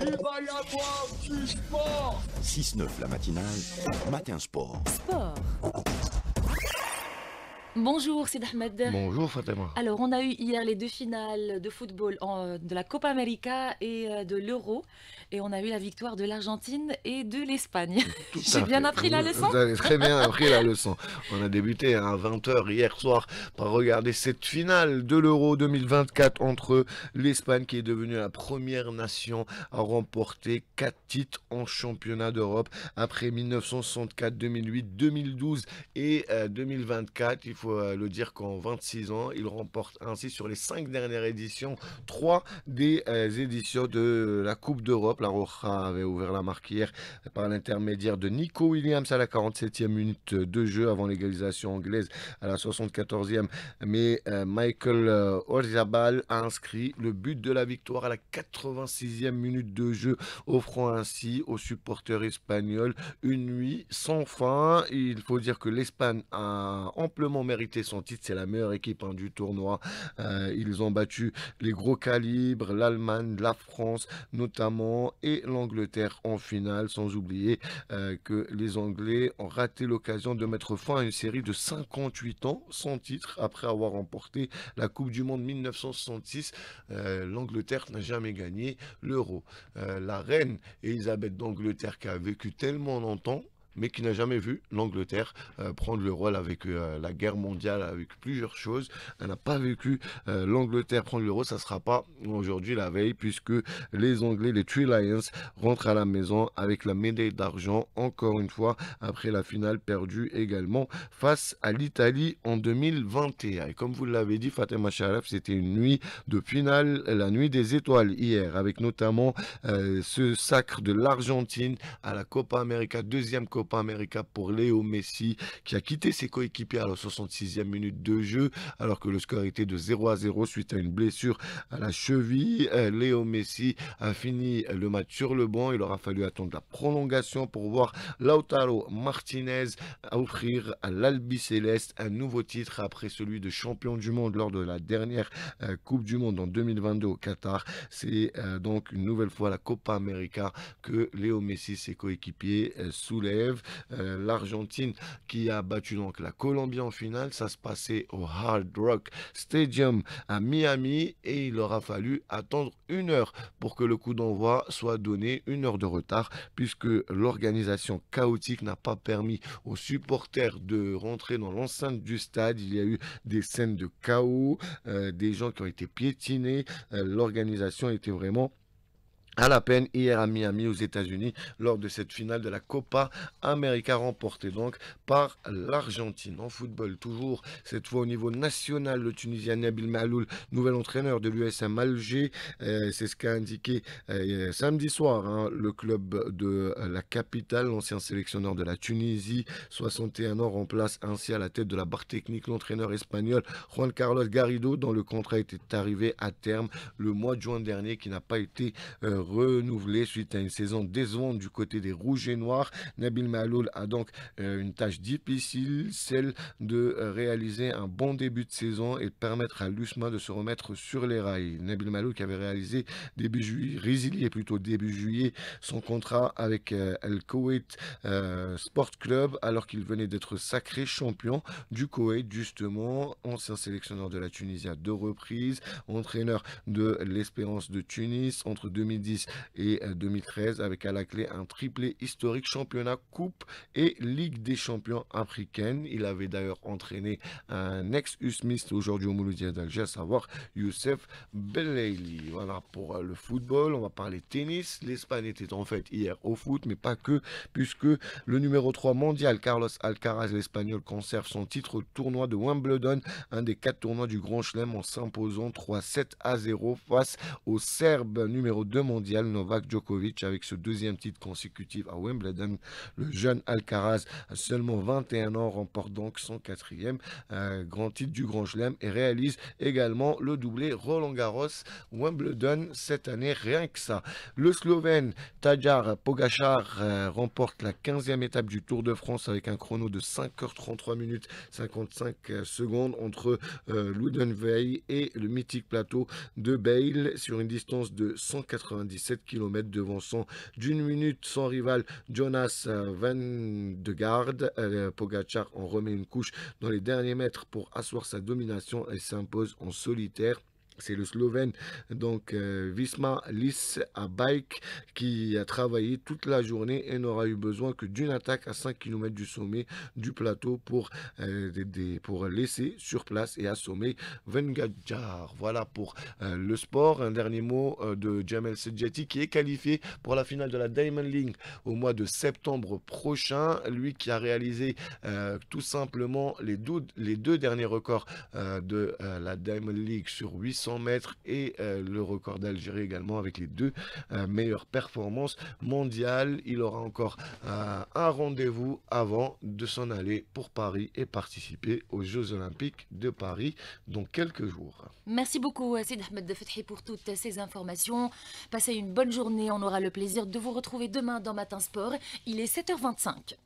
Il va y avoir du sport 6-9 la matinale, matin sport. Sport Bonjour c'est Ahmed. Bonjour Fatima. Alors on a eu hier les deux finales de football de la Copa América et euh, de l'Euro et on a eu la victoire de l'Argentine et de l'Espagne. J'ai bien appris la leçon Vous avez très bien appris la leçon. On a débuté à 20h hier soir par regarder cette finale de l'Euro 2024 entre l'Espagne qui est devenue la première nation à remporter quatre titres en championnat d'Europe après 1964, 2008, 2012 et 2024. Euh, Il faut euh, le dire qu'en 26 ans, il remporte ainsi sur les 5 dernières éditions 3 des euh, éditions de la Coupe d'Europe. La Roja avait ouvert la marque hier par l'intermédiaire de Nico Williams à la 47e minute de jeu avant l'égalisation anglaise à la 74e. Mais euh, Michael Orzabal a inscrit le but de la victoire à la 86e minute de jeu, offrant ainsi aux supporters espagnols une nuit sans fin. Il faut dire que l'Espagne a amplement mérité son titre. C'est la meilleure équipe hein, du tournoi. Euh, ils ont battu les gros calibres, l'Allemagne, la France notamment et l'Angleterre en finale. Sans oublier euh, que les Anglais ont raté l'occasion de mettre fin à une série de 58 ans sans titre après avoir remporté la Coupe du Monde 1966. Euh, L'Angleterre n'a jamais gagné l'euro. la reine Elisabeth d'Angleterre qui a vécu tellement longtemps mais qui n'a jamais vu l'Angleterre euh, prendre le rôle avec euh, la guerre mondiale, avec plusieurs choses. Elle n'a pas vécu euh, l'Angleterre prendre le rôle, ça ne sera pas aujourd'hui la veille, puisque les Anglais, les Three Lions, rentrent à la maison avec la médaille d'argent, encore une fois, après la finale perdue également face à l'Italie en 2021. Et comme vous l'avez dit, Fatima Sharaf, c'était une nuit de finale, la nuit des étoiles hier, avec notamment ce sacre de l'Argentine à la Copa América, deuxième Copa Copa América pour Léo Messi qui a quitté ses coéquipiers à la 66e minute de jeu alors que le score était de 0 à 0 suite à une blessure à la cheville. Euh, Léo Messi a fini le match sur le banc. Il aura fallu attendre la prolongation pour voir Lautaro Martinez offrir à l'Albi Céleste un nouveau titre après celui de champion du monde lors de la dernière euh, Coupe du Monde en 2022 au Qatar. C'est euh, donc une nouvelle fois la Copa América que Léo Messi, ses coéquipiers, soulèvent. Euh, l'Argentine qui a battu donc la Colombie en finale, ça se passait au Hard Rock Stadium à Miami et il aura fallu attendre une heure pour que le coup d'envoi soit donné, une heure de retard, puisque l'organisation chaotique n'a pas permis aux supporters de rentrer dans l'enceinte du stade. Il y a eu des scènes de chaos, euh, des gens qui ont été piétinés. Euh, l'organisation était vraiment à la peine hier à Miami aux États-Unis lors de cette finale de la Copa América remportée donc par l'Argentine. En football toujours, cette fois au niveau national, le Tunisien Nabil Maloul nouvel entraîneur de l'USM Alger, euh, c'est ce qu'a indiqué euh, samedi soir hein, le club de la capitale, l'ancien sélectionneur de la Tunisie, 61 ans, remplace ainsi à la tête de la barre technique l'entraîneur espagnol Juan Carlos Garrido dont le contrat était arrivé à terme le mois de juin dernier qui n'a pas été euh, renouvelé suite à une saison décevante du côté des Rouges et Noirs. Nabil Maloul a donc euh, une tâche difficile, celle de euh, réaliser un bon début de saison et permettre à l'USMA de se remettre sur les rails. Nabil Maloul qui avait réalisé début juillet, résilié plutôt début juillet, son contrat avec euh, El Koweït Sport Club alors qu'il venait d'être sacré champion du Koweït justement, ancien sélectionneur de la Tunisie à deux reprises, entraîneur de l'Espérance de Tunis entre 2010 et 2013 euh, avec à la clé un triplé historique championnat, coupe et Ligue des champions africaine. Il avait d'ailleurs entraîné un ex-usmiste aujourd'hui au Mouloudia d'Alger, à savoir Youssef Belayli. Voilà pour euh, le football. On va parler tennis. L'Espagne était en fait hier au foot, mais pas que, puisque le numéro 3 mondial, Carlos Alcaraz, l'Espagnol, conserve son titre au tournoi de Wimbledon, un des quatre tournois du Grand Chelem, en s'imposant 3-7 à 0 face au Serbe numéro 2 mondial. Novak Djokovic avec ce deuxième titre consécutif à Wimbledon. Le jeune Alcaraz, à seulement 21 ans, remporte donc son quatrième euh, grand titre du Grand Chelem et réalise également le doublé Roland Garros Wimbledon cette année, rien que ça. Le Slovène Tadjar Pogachar euh, remporte la 15 étape du Tour de France avec un chrono de 5h33 minutes 55 euh, secondes entre euh, Ludenveil et le mythique plateau de Bale sur une distance de 190 7 km son d'une minute son rival Jonas Van de Garde. Pogacar en remet une couche dans les derniers mètres pour asseoir sa domination et s'impose en solitaire c'est le Slovène, donc Visma euh, Lis à bike, qui a travaillé toute la journée et n'aura eu besoin que d'une attaque à 5 km du sommet du plateau pour, euh, pour laisser sur place et assommer Vengadjar. Voilà pour euh, le sport. Un dernier mot de Jamel Sedjati qui est qualifié pour la finale de la Diamond League au mois de septembre prochain. Lui qui a réalisé tout simplement les deux, les deux derniers records de la Diamond League sur 800 mètres et euh, le record d'Algérie également avec les deux euh, meilleures performances mondiales. Il aura encore un rendez-vous avant de s'en aller pour Paris et participer aux Jeux Olympiques de Paris dans quelques jours. Merci beaucoup euh, Sid Ahmed Fethi pour toutes ces informations. Passez une bonne journée, on aura le plaisir de vous retrouver demain dans Matin Sport. Il est 7h25.